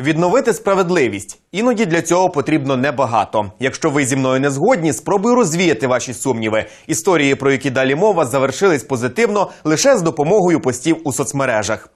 Відновити справедливість іноді для цього потрібно небагато. Якщо ви зі мною не згодні, спробую розвіяти ваші сумніви. Історії, про які далі мова, завершились позитивно лише з допомогою постів у соцмережах.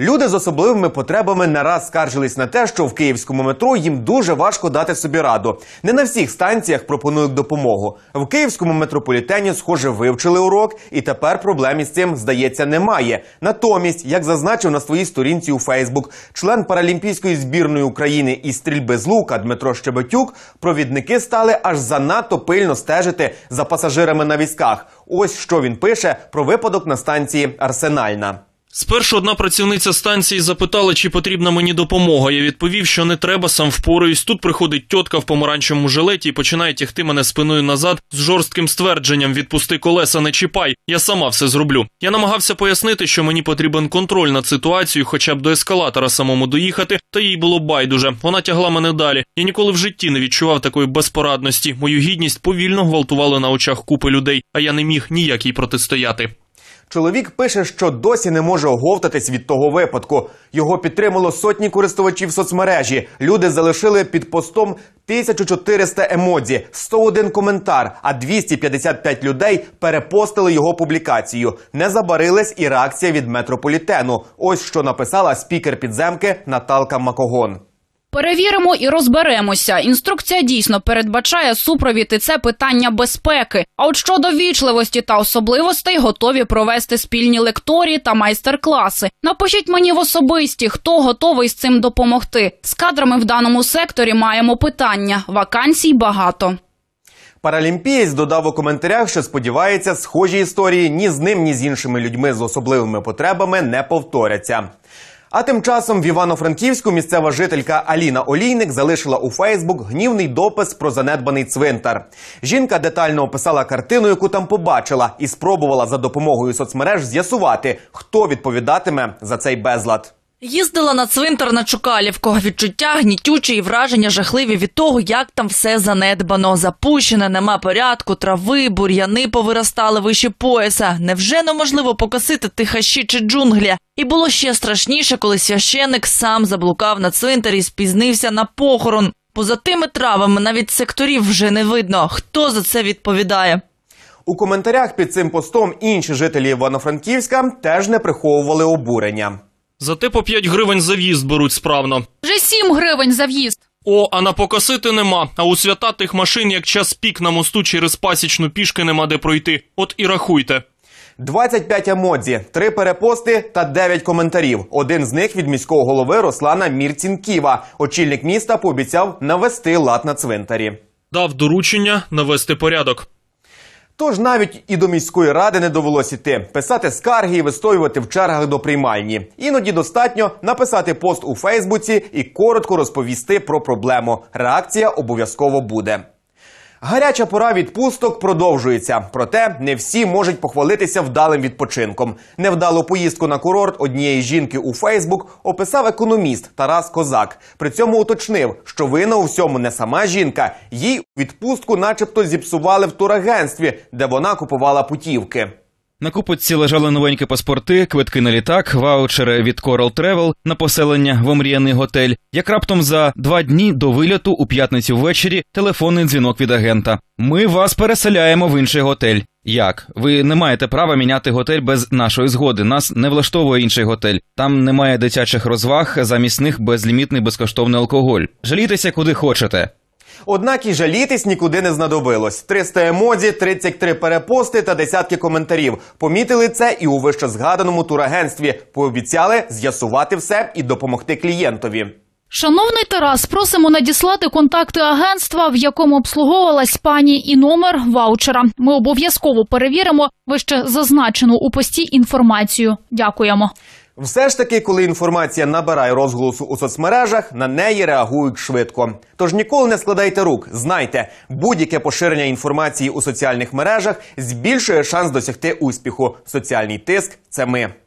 Люди з особливими потребами не раз скаржились на те, що в київському метро їм дуже важко дати собі раду. Не на всіх станціях пропонують допомогу. В київському метрополітені, схоже, вивчили урок, і тепер проблем із цим здається немає. Натомість, як зазначив на своїй сторінці у Фейсбук, член паралімпійської збірної України із стрільби з лука Дмитро Щебетюк, провідники стали аж занадто пильно стежити за пасажирами на військах. Ось що він пише про випадок на станції Арсенальна. Спершу одна працівниця станції запитала, чи потрібна мені допомога. Я відповів, що не треба, сам впораюсь. Тут приходить тітка в помаранчевому жилеті і починає тягти мене спиною назад з жорстким ствердженням: відпусти колеса, не чіпай, я сама все зроблю. Я намагався пояснити, що мені потрібен контроль над ситуацією, хоча б до ескалатора самому доїхати, та їй було байдуже. Вона тягла мене далі. Я ніколи в житті не відчував такої безпорадності. Мою гідність повільно гвалтували на очах купи людей, а я не міг ніяк їй протистояти. Чоловік пише, що досі не може оговтатись від того випадку. Його підтримало сотні користувачів соцмережі. Люди залишили під постом 1400 емодзі, 101 коментар, а 255 людей перепостили його публікацію. Не забарилась і реакція від метрополітену. Ось що написала спікер підземки Наталка Макогон. Перевіримо і розберемося. Інструкція дійсно передбачає супровід і це питання безпеки. А от щодо вічливості та особливостей готові провести спільні лекторії та майстер-класи. Напишіть мені в особисті, хто готовий з цим допомогти. З кадрами в даному секторі маємо питання. Вакансій багато. Паралімпієць додав у коментарях, що сподівається, схожі історії ні з ним, ні з іншими людьми з особливими потребами не повторяться. А тим часом в Івано-Франківську місцева жителька Аліна Олійник залишила у Фейсбук гнівний допис про занедбаний цвинтар. Жінка детально описала картину, яку там побачила, і спробувала за допомогою соцмереж з'ясувати, хто відповідатиме за цей безлад. Їздила на цвинтар на Чукалівку. Відчуття гнітючі і враження жахливі від того, як там все занедбано. Запущене, нема порядку, трави, бур'яни повиростали вище пояса. Невже неможливо покосити тихаші чи джунглі? І було ще страшніше, коли священик сам заблукав на цвинтарі і спізнився на похорон. Поза тими травами навіть секторів вже не видно. Хто за це відповідає? У коментарях під цим постом інші жителі Івано-Франківська теж не приховували обурення. Зате по 5 гривень за в'їзд беруть справно. Вже 7 гривень за в'їзд. О, а на покосити нема. А у свята тих машин, як час пік на мосту через пасічну пішки нема де пройти. От і рахуйте. 25 емодзі, 3 перепости та 9 коментарів. Один з них від міського голови Руслана Мірцінківа. Очільник міста пообіцяв навести лад на цвинтарі. Дав доручення навести порядок. Тож навіть і до міської ради не довелось іти писати скарги і вистоювати в чергах до приймальні. Іноді достатньо написати пост у Фейсбуці і коротко розповісти про проблему. Реакція обов'язково буде. Гаряча пора відпусток продовжується, проте не всі можуть похвалитися вдалим відпочинком. Невдалу поїздку на курорт однієї жінки у Фейсбук описав економіст Тарас Козак. При цьому уточнив, що вина у всьому не сама жінка, їй відпустку, начебто, зіпсували в турагентстві, де вона купувала путівки. На купочці лежали новенькі паспорти, квитки на літак, ваучери від Coral Travel на поселення в омріяний готель. Як раптом за два дні до вильоту у п'ятницю ввечері телефонний дзвінок від агента. Ми вас переселяємо в інший готель. Як ви не маєте права міняти готель без нашої згоди? Нас не влаштовує інший готель. Там немає дитячих розваг, замість них безлімітний безкоштовний алкоголь. Жалітеся куди хочете. Однак і жалітись нікуди не знадобилось. 300 емодзі, 33 перепости та десятки коментарів. Помітили це і у вищезгаданому турагентстві. Пообіцяли з'ясувати все і допомогти клієнтові. Шановний Тарас, просимо надіслати контакти агентства, в якому обслуговувалась пані, і номер ваучера. Ми обов'язково перевіримо вище зазначену у пості інформацію. Дякуємо. Все ж таки, коли інформація набирає розголосу у соцмережах, на неї реагують швидко. Тож ніколи не складайте рук. Знайте, будь-яке поширення інформації у соціальних мережах збільшує шанс досягти успіху. Соціальний тиск це ми.